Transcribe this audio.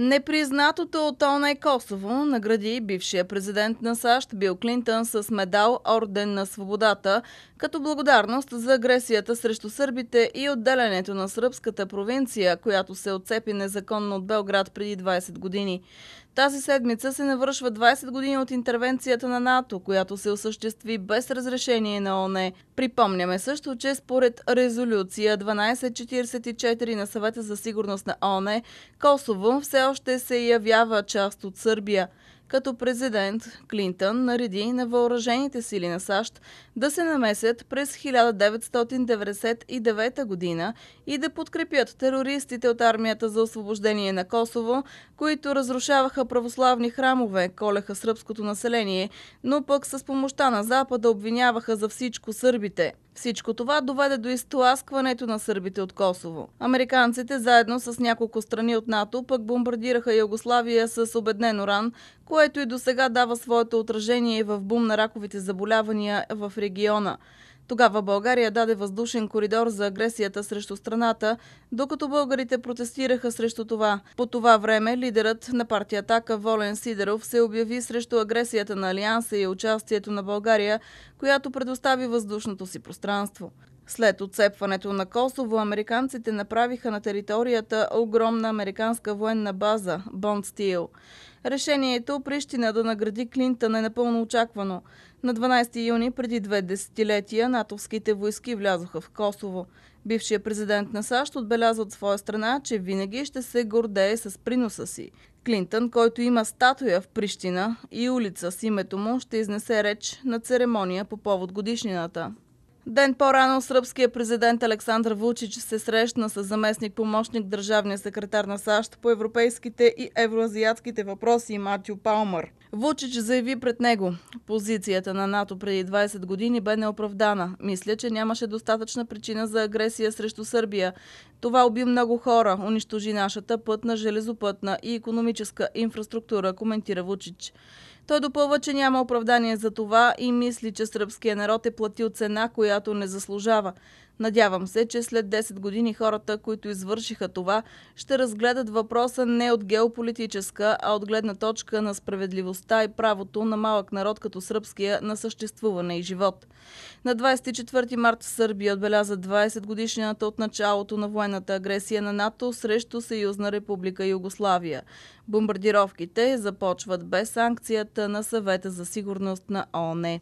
Непризнатото от ОНЕ Косово награди бившия президент на САЩ Бил Клинтън с медал Орден на свободата, като благодарност за агресията срещу сърбите и отделянето на сръбската провинция, която се отцепи незаконно от Белград преди 20 години. Тази седмица се навършва 20 години от интервенцията на НАТО, която се осъществи без разрешение на ОНЕ. Припомняме също, че според резолюция 1244 на съвета за сигурност на ОНЕ, Косово все още се явява част от Сърбия като президент Клинтън нареди на въоръжените сили на САЩ да се намесят през 1999 година и да подкрепят терористите от армията за освобождение на Косово, които разрушаваха православни храмове, колеха сръбското население, но пък с помощта на Запада обвиняваха за всичко сърбите. Всичко това доведе до изтласкването на сърбите от Косово. Американците заедно с няколко страни от НАТО пък бомбардираха Югославия с обеднен уран, което и до сега дава своето отражение в бум на раковите заболявания в региона. Тогава България даде въздушен коридор за агресията срещу страната, докато българите протестираха срещу това. По това време лидерът на партия Атака Волен Сидеров се обяви срещу агресията на Алианса и участието на България, която предостави въздушното си пространство. След отцепването на Косово, американците направиха на територията огромна американска военна база – Бонд Стил. Решението Прищина да награди Клинтън е напълно очаквано. На 12 юни, преди две десетилетия, натовските войски влязоха в Косово. Бившият президент на САЩ отбеляза от своя страна, че винаги ще се гордее с приноса си. Клинтън, който има статуя в Прищина и улица с името му, ще изнесе реч на церемония по повод годишнината. Ден по-рано сръбския президент Александър Вучич се срещна с заместник помощник държавния секретар на САЩ по европейските и евроазиатските въпроси Матю Палмър. Вучич заяви пред него. Позицията на НАТО преди 20 години бе неоправдана. Мисля, че нямаше достатъчна причина за агресия срещу Сърбия. Това уби много хора, унищожи нашата пътна, железопътна и економическа инфраструктура, коментира Вучич. Той допълва, че няма оправдание за това и мисли, че сръбския народ е платил цена, която не заслужава. Надявам се, че след 10 години хората, които извършиха това, ще разгледат въпроса не от геополитическа, а от гледна точка на справедливост отговорността и правото на малък народ като сръбския на съществуване и живот. На 24 март в Сърбия отбеляза 20 годишнината от началото на военната агресия на НАТО срещу Съюзна република Югославия. Бомбардировките започват без санкцията на съвета за сигурност на ООН.